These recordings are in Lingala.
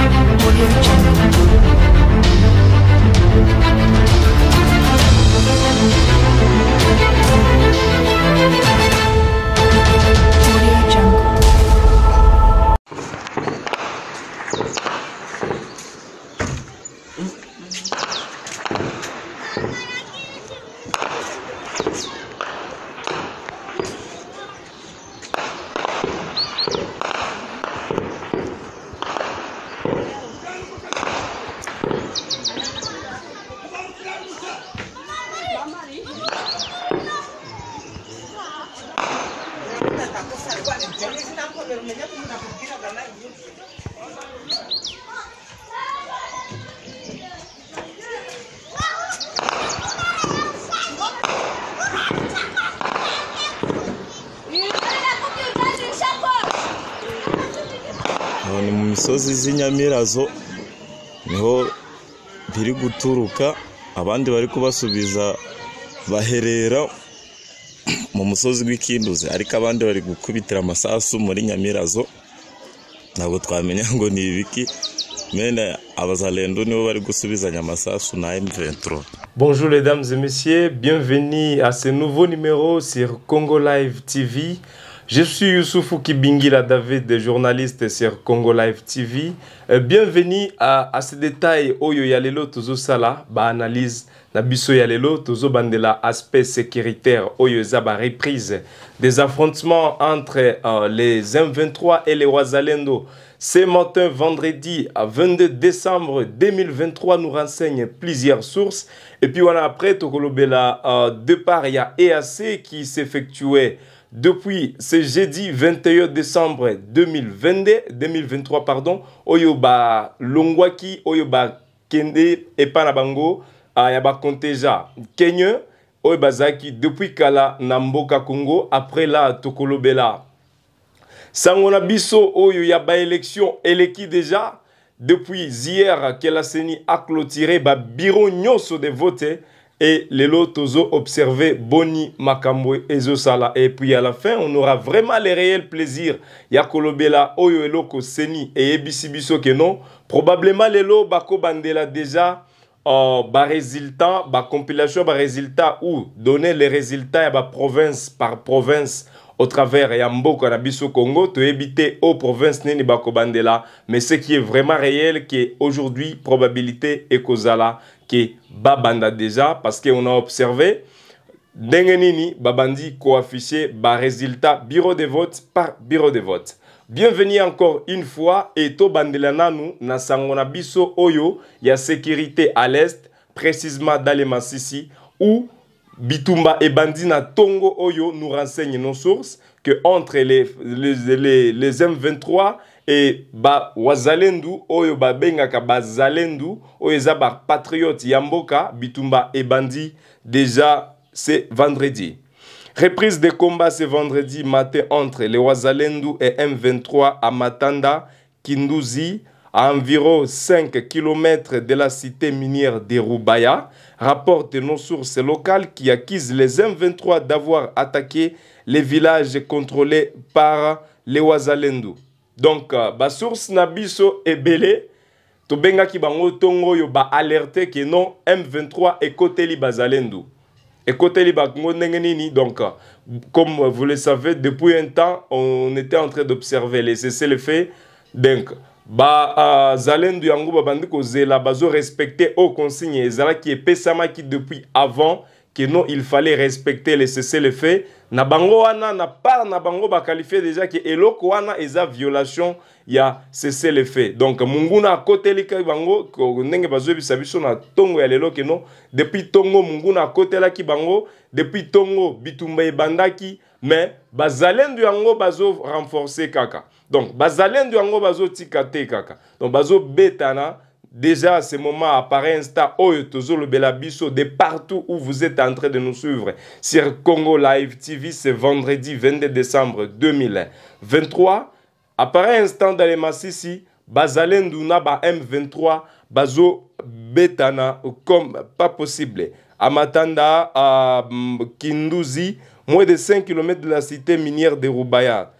¡Gracias! kumenya ni mu misozi z'inyamirazo niho biri guturuka abandi bari kubasubiza baherera mu musozi w'ikinduzi ariko abandi bari gukubitira amasasu muri nyamirazo ntabwo twamenya ngo ni ibiki Bonjour les dames et messieurs, bienvenue à ce nouveau numéro sur Congo Live TV. Je suis Youssoufou Kibingila David, journaliste sur Congo Live TV. Euh, bienvenue à, à ce détail Oyo Yalelo ba analyse na biso ya aspect sécuritaire oyoza reprise des affrontements entre euh, les M23 et les Wazalendo. Ce matin, vendredi 22 décembre 2023, nous renseigne plusieurs sources. Et puis, on a après Tokolobela, euh, départ, EAC qui s'effectuait depuis ce jeudi 21 décembre 2022, 2023, pardon, Oyoba Longwaki, Oyoba Kende, et Bango, ah, ya déjà. kenya oyo bazaki depuis kala namboka kungo après la tokolobela sango biso oyo ya élection eleki déjà depuis hier a clôturé ba bureau nyoso de voter et lelo tozo observé boni makambo ezosala et puis à la fin on aura vraiment le réel plaisir ya kolobela oyo eloko seni eyebisi biso ke non probablement lelo bandela déjà euh, ba résultat ba compilation ba résultat ou donner les résultats ya ba province par province au travers ya mboka na biso Congo toyebi te o province nini bakobandela mais ce qui est vraiment réel que aujourd'hui probabilité ekozala ke babanda déjà parce que on a observé ndenge nini babandi koafficher ba résultat bureau de vote par bureau de vote bienvenue encore une fois et tobandela nanu na sango na biso oyo ya sécurité à l'est précisément dans les masisi où bitumba ebandi na ntongo oyo nous renseigne nos sources que entre les, les, les, les m23 e bawazalendu oyo babengaka bazalendu oyo eza bapatriote ya mboka bitumba ebandi déjà ce vendredi Reprise des combats ce vendredi matin entre les Wazalendu et M23 à Matanda, Kindouzi, à environ 5 km de la cité minière de Rubaya, rapportent nos sources locales qui accusent les M23 d'avoir attaqué les villages contrôlés par les Wazalendu. Donc, la euh, source Nabiso et Tobengaki Tongo, alerté que non, M23 côté les Bazalendu. ekoteli bango ndenge nini donc comme vous le savez depuis un temps on était en train d'observer les cessez le fait donc bazalendu yango babandi kozela bazorespecte o consigne ezalaki epesamaki depuis avant que non, il fallait respecter les cessez-le-feu. Na bango wana, na pas na bango ba déjà que eloko wana à violation ya cessez-le-feu. Donc munguna akotelika bango ndenge bazwe biso na tongo ya lelo que non, depuis tongo munguna akotelaki bango, depuis tongo bitumba bandaki mais bazalendu yango bazo renforcer kaka. Donc bazalendu yango bazo tikate kaka. Donc bazo betana déjà à ce moment apparaît Insta Oyo oh, Tozolobela Biso de partout où vous êtes en train de nous suivre sur Congo Live TV ce vendredi 22 décembre 2023 apparaît Insta dans les Massissi Bazalenduna ba M23 Bazo Betana comme pas possible Amatanda à mm, Kinduzi moins de 5 km de la cité minière de Rubaya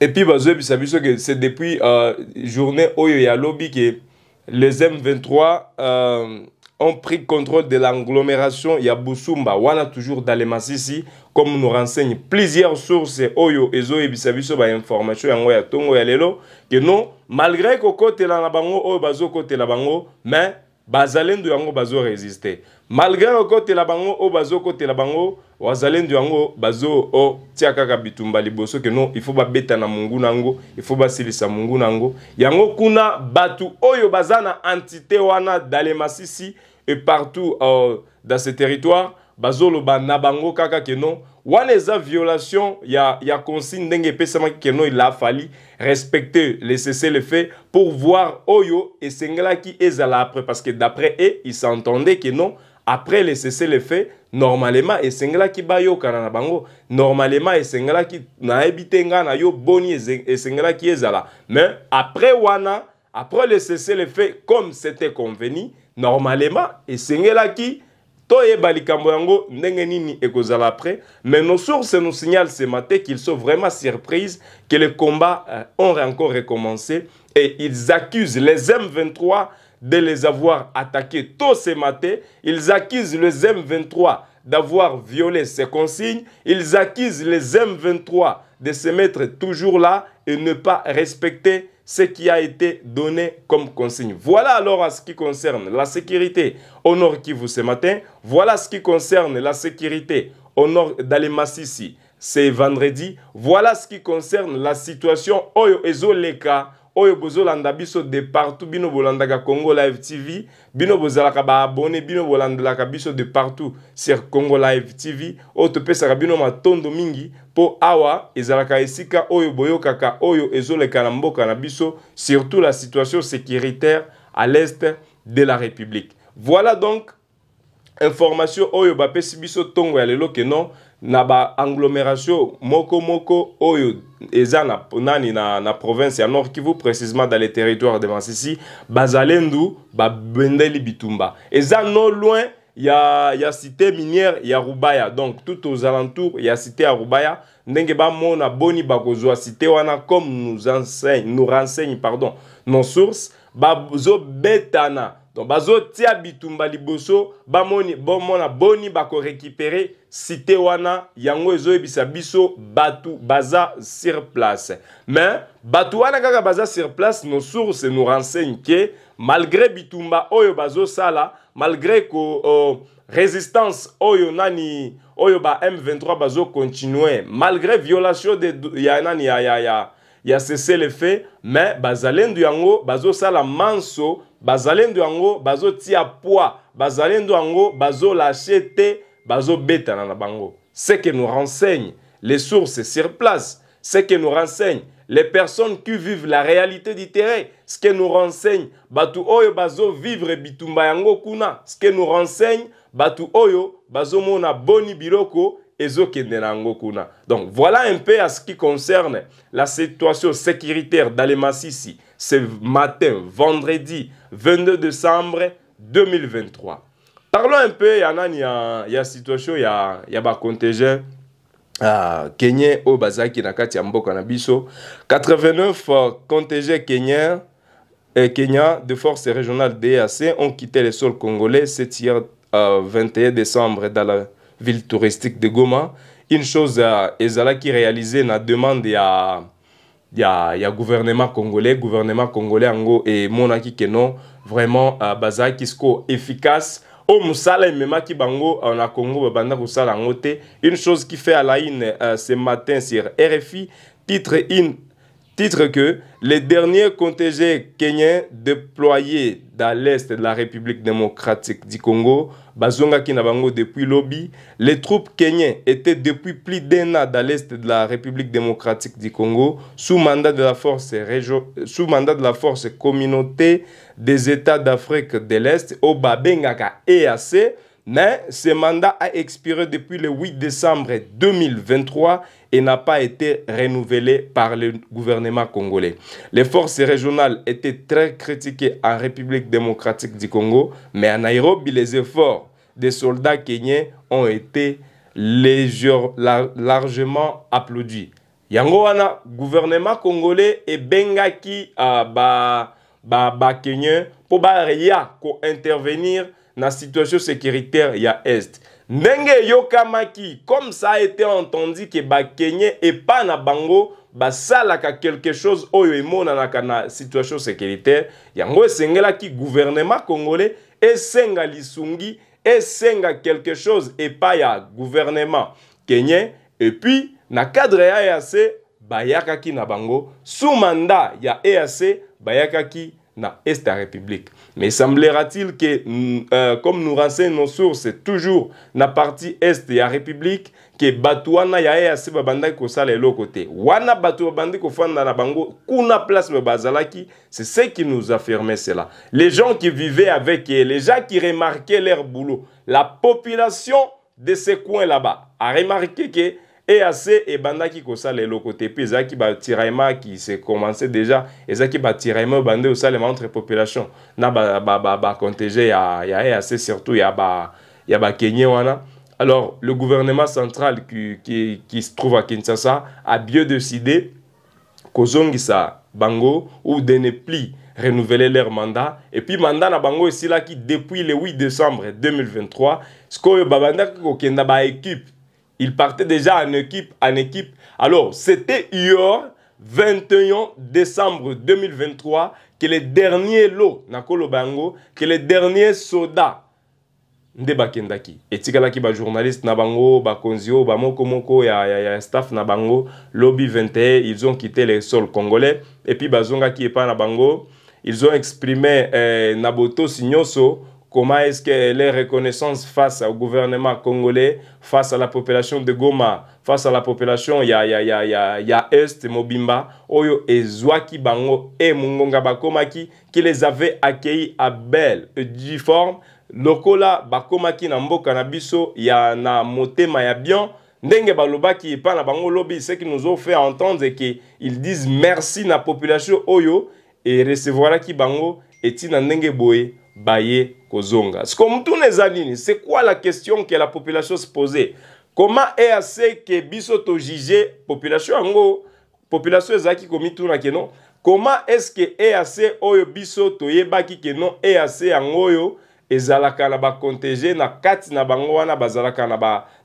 epuis bazoyebisa biso ke c'est depuis euh, journée oyo oh, ya lobi ke les m23 euh, ont pris contrôle de l'agglomération ya busumba wana toujours dans les masisi comme nous renseigne plusieurs sources oyo oh, ezoyebisa biso bainformation yango ya ntongo ya lelo ke non malgré kokotela na bango oyo bazokotela bango mais bazalendo yango bazoresiste malgré okotela bango oyo bazokotela bango bazalendo yango bazotia kaka bitumba liboso keno ifo babeta na monguna yango ifo basilisa monguna yango yango kuna bato oyo baza na entité wana dalemasisi e partout uh, dans ce territoire bazolo na bango kaka ke non wana za violation ya, ya consigne ndenge epesamaki ke non il a fali respecter le cessez le fait pour voir oyo et esengelaki ezala après parce que d'après e il s'entendait que non après le cessez le fait normalement et qui bayo na bango normalement et qui te ngai na yo boni et qui ezala mais après wana après le cessez le fait comme c'était convenu normalement et qui mais nos sources nous signalent ce matin qu'ils sont vraiment surpris que les combats ont euh, encore recommencé et ils accusent les M23 de les avoir attaqués tôt ce matin. Ils accusent les M23 d'avoir violé ces consignes. Ils accusent les M23 de se mettre toujours là et ne pas respecter ce qui a été donné comme consigne. Voilà alors à ce qui concerne la sécurité au Nord Kivu ce matin. Voilà ce qui concerne la sécurité au Nord d'Alemassisi c'est vendredi. Voilà ce qui concerne la situation Oyo Ezoleka oyo bozo biso de partout bino bolandaka congo live tv bino bozalaka abonné bino bolandelaka biso de partout sur congo live tv O topesaka bino matondo mingi po awa ezalaka esika oyo ka oyo Ezole na mboka na biso surtout la situation sécuritaire à l'est de la république voilà donc information oyo Bapesibiso biso tongo ya lelo non na baanglomération moko moko oyo eza na nani na, na province ya nord kivu précisement dans les territoires de masisi bazalendu babendeli bitumba eza no loin ya, ya cité minière ya rubaya donc tout aux alentours ya cité ya rubaya ndenge bamona boni bakozwa cité wana comme nous, enseigne, nous renseigne pardon nos sources bazobetana to bazotia bitumba liboso bamoni bomona boni bakorekipere site wana yango ezoyebisa biso bato baza sur place me bato wana kaka baza sur place nos sources nous renseigne ke malgré bitumba oyo bazosala malgré ko uh, résistance oyo nani oyo ba m23 bazocontinue malgré violation de, ya nani ya, ya, ya, ya cessez le fait me bazalendu yango bazosala manso bazalendo yango bazotia poids bazalendo yango bazolashe te bazobetana na bango ce que nous renseignent les sources sur place ce que nous renseignent les personnes qui vivent la réalité du terrain ce que nous renseignent bato oyo bazovivre bitumba yango kuna ce que nous renseignent bato oyo bazomona boni biloko Donc voilà un peu à ce qui concerne la situation sécuritaire ici ce matin, vendredi 22 décembre 2023. Parlons un peu, il y ah, euh, euh, a une situation, il y a un contingent kenyan au bazaki 89 contingents et Kenya de forces régionales DAC ont quitté les sols congolais ce hier 21 euh, décembre dans ville touristique de Goma. Une chose, euh, ezala qui réalisait na demande ya ya ya gouvernement congolais, gouvernement congolais ango et monaki que non vraiment euh, baza kisko efficace au musala ememaki bango euh, na Congo babanda kosala ngo te. Une chose qui fait à la une euh, ce matin sur RFI titre une titre que les derniers contingents kenyans déployés dans l'est de la République démocratique du Congo, Bazonga Kinabango depuis Lobby, les troupes kenyans étaient depuis plus d'un an dans l'est de la République démocratique du Congo sous mandat de la force, sous mandat de la force communauté des États d'Afrique de l'Est, au Babengaka e EAC, mais ce mandat a expiré depuis le 8 décembre 2023 et n'a pas été renouvelé par le gouvernement congolais. Les forces régionales étaient très critiquées en République démocratique du Congo, mais à Nairobi, les efforts des soldats kényens ont été largement applaudis. Le gouvernement congolais et bengaki à ah, ba pour intervenir na situation sécuritaire ya est ndenge eyokamaki comme ça a été entendu ke bakenya epai na bango basalaka quelque chose oyo emonanaka na situation sécuritaire yango esengelaki gouvernement congolais esenga lisungi esenga quelque chose epai ya gouvernement kenye epuis na cadre ya eac bayakaki na bango sous mandat ya eac bayakaki na est ya république Mais semblera t il que, mm, euh, comme nous renseignent nos sources, toujours la partie est de la République, que bato wana ya ye asi babandaki kosala eloko te wana bato babandi dans la bango kuna place me bazalaki c'est ce qui nous affirmait cela les gens qui vivaient avec eux les gens qui remarquaient leur boulot la population de ces coins là-bas a remarqué que eac ebandaki kosala eloko te mpe ezalaki batiraillement qui se commence déjà ezalaki batiraillement oyo bande kosalema entre population na bacontinge ya, ya eac surtout ya, ba, ya bakenye wana alors le gouvernement central qui, qui, qui se trouve à kinshasa a bien décidé kozongisa bango ou de ne plus renouveler leur mandat epuis mandat na bango esilaki depuis le 8 décembre 2023 sikoyo babandaki kokenda baéquipe Il partait déjà en équipe, en équipe. Alors, c'était hier, 21 décembre 2023, que le dernier lot, Nakolo Bango, que le dernier soda, nde bakendaki etikalaki bajournaliste na bango bakonzi oyo bamoko moko ya, ya, ya staff na bango lobi 21 ils ont quitté le sol congolais epuis bazongaki epai na bango ils ont exprimé eh, na botosi nyonso comment est-ce qu'elle est reconnaissance face au gouvernement congolais, face à la population de Goma, face à la population ya, ya, ya, ya, ya Est Mobimba, Oyo et Zwaki Bango et Mungonga Bakomaki, qui les avaient accueillis à belle et difforme, lokola bakomaki na mboka na biso ya na motema ya bien ndenge balobaki epai na bango lobi ce qui nous ont fait entendre que ils disent merci na population oyo erecevwaraki bango etina ndenge boye baye kozonga sikomutuna eza nini c'est quoi la question que la population se posait comment eac ke biso tojuge population yango population ezalaki komituna ke non comment est ce que eac oyo biso toyebaki ke non eac yango oyo ezalaka na bacontége na kati na bango wana bazalaka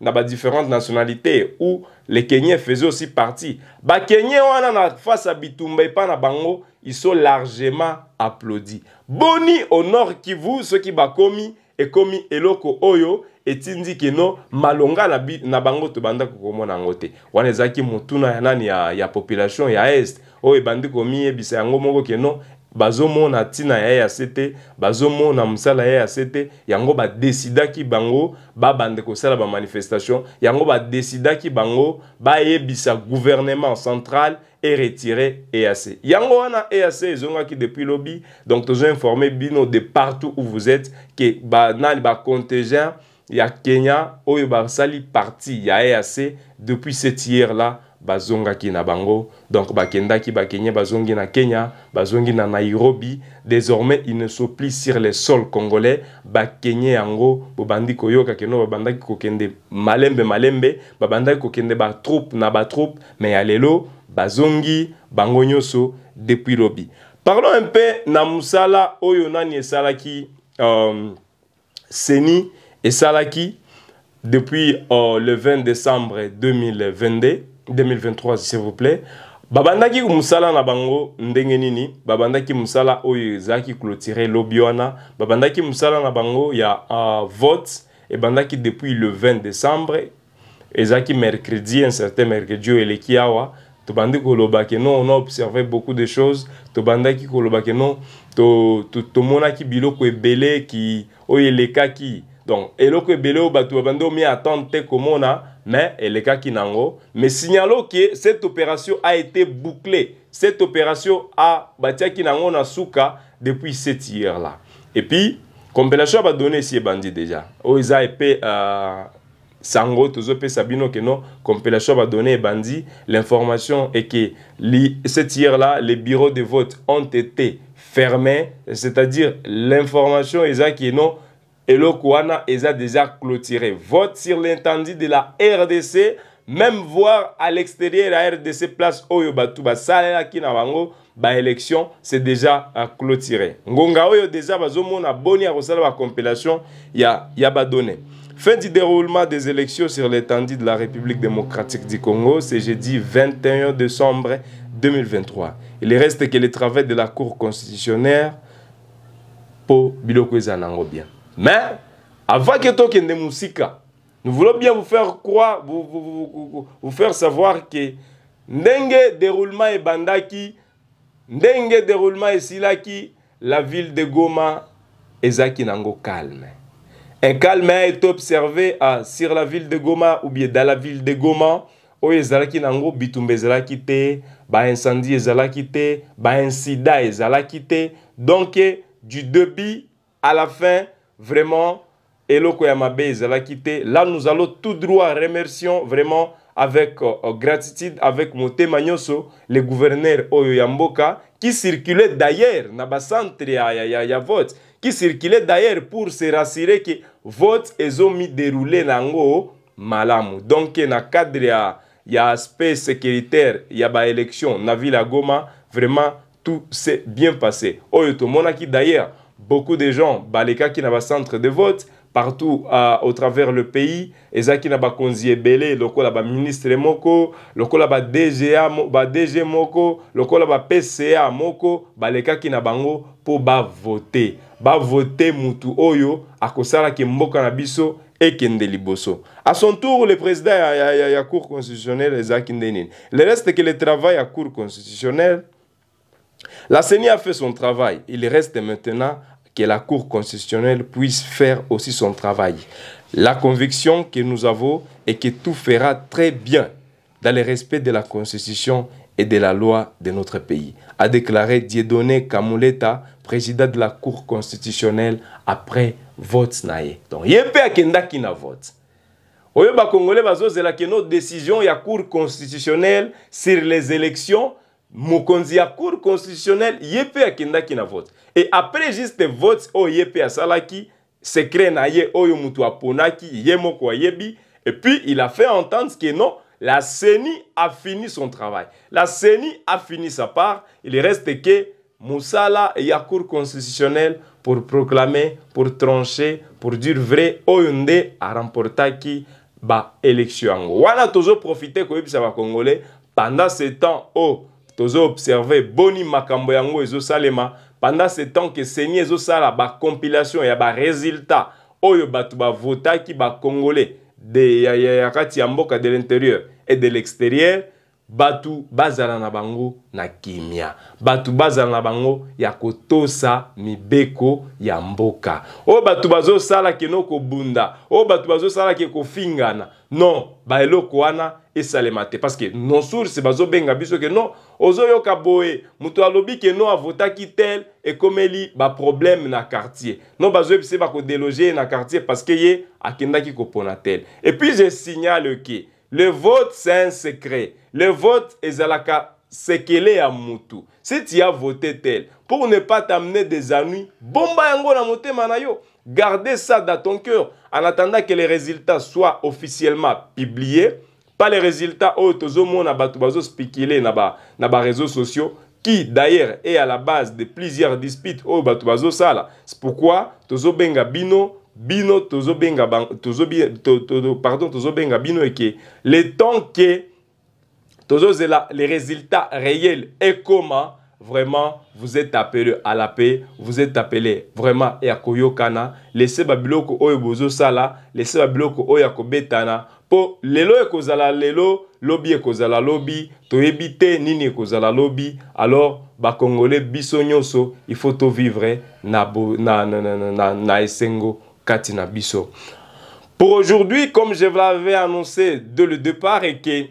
na badifferentes ba nationalité ou le kenyais faisait aussi partie bakenyais wana na face ya bitumba epai na bango ils sont largement applaudis boni au nord kivu soki bakomi ekomi eloko oyo etindi keno malonga na, bi, na bango tobandaki komona yango te wana ezalaki motuna ya nani ya, ya population ya est oyo ebandi komiyebisa yango moko keno bazomona ntina ya ye ya se te bazomona mosala ya ye ya se te yango badesidaki bango babande kosala bamanifestation yango badesidaki bango bayebisa gouvernement central e retire EAC yango wana EAC ezongaki depuis lobi donc tozoinforme bino de partout où vous êtes ke banani bacontingent ya kenya oyo basali parti ya EAC depuis cette hier là bazongaki na bango donc bakendaki bakenya bazongi na kenya bazongi na nairobi désormais il ne sopli sur le sol congolais bakenya yango bobandi koyoka keno babandaki kokende malembe malembe babandaki kokende batroupe na batroupe me ya lelo bazongi bango nyonso depuis lobi parlons un peu na mosala oyo nani esalaki um, seni esalaki depuis uh, le 20 décembre 2022 2023 s'il vous plaît babandaki mosala na bango ndenge nini babandaki mosala oyo ezalaki clôture lobi wana babandaki mosala na bango ya uh, vote ebandaki depuis le 20 décembre ezalaki mercredi un certain mercredi oyo eleki awa tobandi koloba ke non on a observé beaucoup de choses tobandaki koloba ke non tomonaki to, to biloko ebele ki oyo elekaki donc eloko ebele oyo bato babandi omi attendre te komona mais elekaki nango mais signalo ke cette opération a été bouclée cette opération a batiaki nango na suka depuis cette hier là et puis compilation ya badonné esi ebandi déjà oyo oh, eza epe uh, sango tozopesa bino ke non compilation ya badonné ebandi l'information est que li, cette hier là les bureaux de vote ont été fermés c'est à dire l'information eza ke non eloko wana eza déjà clôturé vote sur l'étendue de la rdc même voir à l'extérieur ya rdc place oyo bato basalelaki na bango baélection c'est déjà euh, clôturé ngonga oyo déjà bazomona boni ya kosala bacompilation ya, ya badonné Fin du déroulement des élections sur l'étendue de la République démocratique du Congo, c'est jeudi 21 décembre 2023. Il reste que le travail de la Cour constitutionnelle pour Biloko bien. Mais avant que tokende musika, nous voulons bien vous faire croire, vous, vous, vous, vous faire savoir que ndenge déroulement et bandaki, ndenge déroulement et silaki, la ville de Goma ezaki nango calme. Un calme est observé à, sur la ville de Goma ou bien dans la ville de Goma. oyo ezalaki nango bitumba ezalaki te baincendie ezalaki te bainsida ezalaki te donc du début à la fin vraiment eloko ya mabe ezalaki te là nous allons tout droit remercions vraiment avec euh, euh, gratitude avec motema nyonso le gouverneur oyo ya mboka qui circulait d'ailleurs na bacentre ya, ya, ya, ya vote qui circulait d'ailleurs pour se rassurer ke vote ezomiderule na yango malamu donc na cadre ya, ya aspect sécuritaire ya baélection na ville ya goma vraiment tout s'est bien passé oyo tomonaki d'ailleurs beaucoup de gens baleka na pas centre de vote partout à, au travers le pays ezaki na bakonzi ebele lokola ministre moko DGA, ba badg moko lokola pca moko balekaki na bango bah voter Ba voter mutu oyo akosalaki qui na biso ekende liboso à son tour le président ya, ya, ya, cour constitutionnelle ezalaki nde le reste que le travail ya cour constitutionnelle la CENI a fait son travail. Il reste maintenant que la Cour constitutionnelle puisse faire aussi son travail. La conviction que nous avons est que tout fera très bien dans le respect de la Constitution et de la loi de notre pays, a déclaré Dieudonné Kamuleta, président de la Cour constitutionnelle, après vote nae. Donc, de pas n'a vote. voyez, les Congolais bazozela que décision de la Cour constitutionnelle sur les élections mokonzi ya cour constitutionnelle ye mpe akendaki na vote e après juste vote oyo ye mpe asalaki secret na ye oyo oh, moto aponaki ye moko ayebi et puis il a fait entendre que non la CENI a fini son travail la CENI a fini sa part il reste que mosala ya cour constitutionnelle pour proclamer pour trancher pour dire vrai oyo oh, nde aremportaki baélection yango wana tozoprofite koyebisa bacongolais pendant ce temps o oh, tozoobserve boni makambo yango ezosalema pendant ce temps ke seni ezosala bacompilation ya baresultat oyo bato bavotaki bacongolais ya, ya, ya kati ya mboka de l'intérieur et de l'extérieur bato bazala na bango na kimia bato bazala na bango ya kotosa mibeko ya mboka oyo bato bazosala keno kobunda oyo bato bazosala ke kofingana non baeloko wana esalema te parceke non source bazobenga biso ke non ozoyoka boye moto alobi ke non avotaki tel ekomeli baproblème na quartier non bazoyebisa ye bakodeloge ye na quartier parceke ye akendaki kopona tel et puis je signale ke le vote c'est un secret le vote ezalaka sekele ya motu si tiya vote tel pour ne pas t'amener des ennuis bomba yango na motema na yo garde ça dans ton cœur en attendant que les résultats soient officiellement publiés pas les résultats oyo tozomona bato bazospikile na baréseaux sociaux qui d'ailleurs est à la base de plusieurs disputes oyo bato bazosala c'est pourquoi tozobenga bino bino tozobenga pardon tozobenga bino eke le temps ke les résultats réels et comment vraiment vous êtes appelé à la paix, vous êtes appelé vraiment à koyokana, laissez babiloko Oyebozo sala, laissez babiloko oyo betana, po lelo ekozala lelo, lobi ekozala lobi, to ebite nini kozala lobby, alors bakongole biso il faut to vivre na na na na, na, na esengo katina biso. Pour aujourd'hui, comme je vous l'avais annoncé dès le départ et que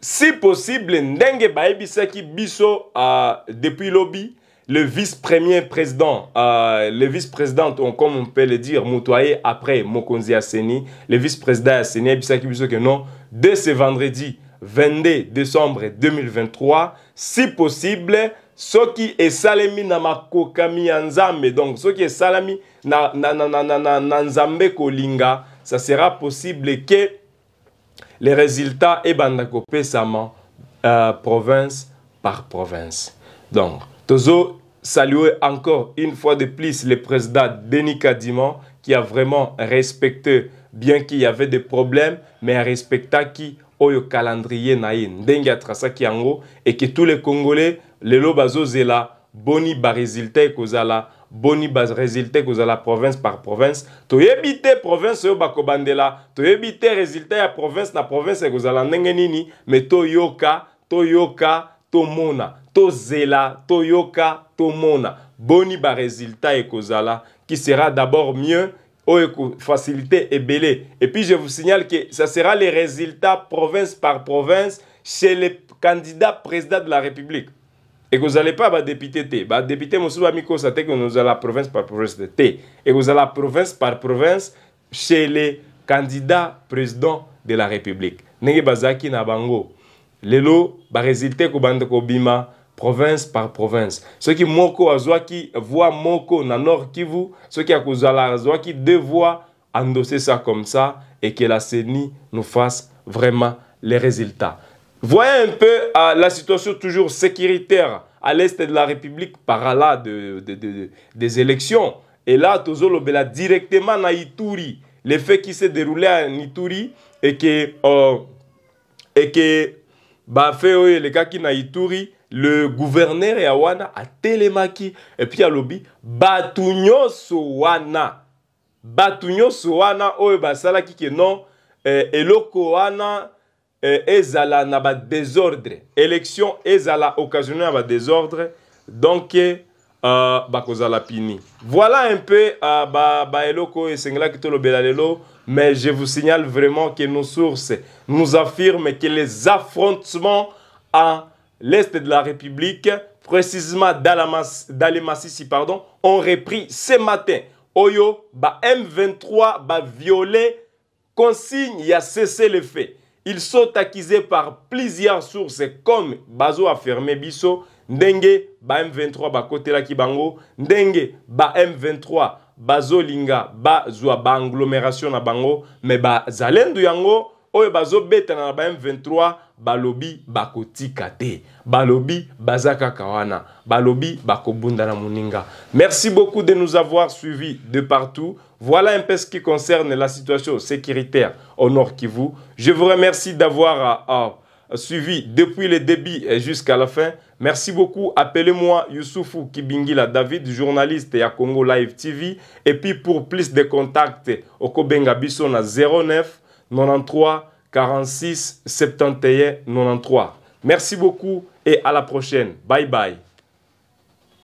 si possible ndenge bayebisaki biso euh, depuis lobi le vice-premier président, euh, le vice-président, comme on peut le dire, Moutoye, après Mokonzi Aseni, le vice-président Asseni, Abisaki que non, de ce vendredi 22 décembre 2023, si possible, ce qui est salami na makokami nzambe, donc ce qui est salami na, na, na, na, na, na, nzambe kolinga, ça sera possible que les résultats ebanda kopesama euh, province par province donc tozo saluer encore une fois de plus le président Denis Kadima qui a vraiment respecté bien qu'il y avait des problèmes mais a respecté qui oyo calendrier na ye ndenge atrasaki yango et que tous les congolais lelo bazozela boni ba résultat kozala, boni ba résultat kozala province par province Toi province ba bakobandela Toi te résultat ya province na province ekozala ndenge nini mais toyoka toyoka tomona tozela toyoka tomona boni ba résultat ekozala qui sera d'abord mieux oh, facilité et belé. Et puis je vous signale que ça sera les résultats province par province chez les candidats présidents de la République. ekozala epai ya badepute te badepute mosusu bamikosa te kozala province par province te te ekozala province par province chez le candidat président de la république ndenge bazalaki na bango lelo baresultat ekobanda kobima province par province soki moko azwaki voix moko na nord kivu soki akozala azwaki deux voix endosser ça comme ça et que la CENI nous fasse vraiment les résultats Voyez un peu euh, la situation toujours sécuritaire à l'est de la République par là de, de, de, des élections. Et là, Tozolobela directement à Ituri, les faits qui se déroulaient à Ituri et que, euh, et que bah, fait, les gars qui na Ituri, le gouverneur Yawana a télémaki et puis à lobby Batunyo Sowana. Batunyo Sowana, oh, bah, ça là qui est non, et, eh, et Eh, ezala na ba désordre élection ezala occasionnée na ba désordre donc euh, bah, la pini voilà un peu ba, euh, ba bah, eloko mais je vous signale vraiment que nos sources nous affirment que les affrontements à l'est de la République, précisément dans les pardon, ont repris ce matin. Oyo, M23, a violé consigne, il a cessé les faits ils sont accusés par plusieurs sources comme Bazo affirmé Biso, Ndenge, ba M23, ba Kotela Kibango, Ndenge, ba M23, Bazo Linga, Bazo, ba agglomération na Bango, mais ba Zalendu Yango, Bazo Beta na ba M23 balobi bakotika te balobi bazaka kawana balobi bakobunda na muninga. merci beaucoup de nous avoir suivis de partout voilà un peu ce qui concerne la situation sécuritaire au Nord Kivu. Je vous remercie d'avoir euh, euh, suivi depuis le début jusqu'à la fin. Merci beaucoup. Appelez-moi Youssoufou Kibingila David, journaliste à Congo Live TV. Et puis pour plus de contacts, au Kobenga à 09 93 46 71 93. Merci beaucoup et à la prochaine. Bye bye.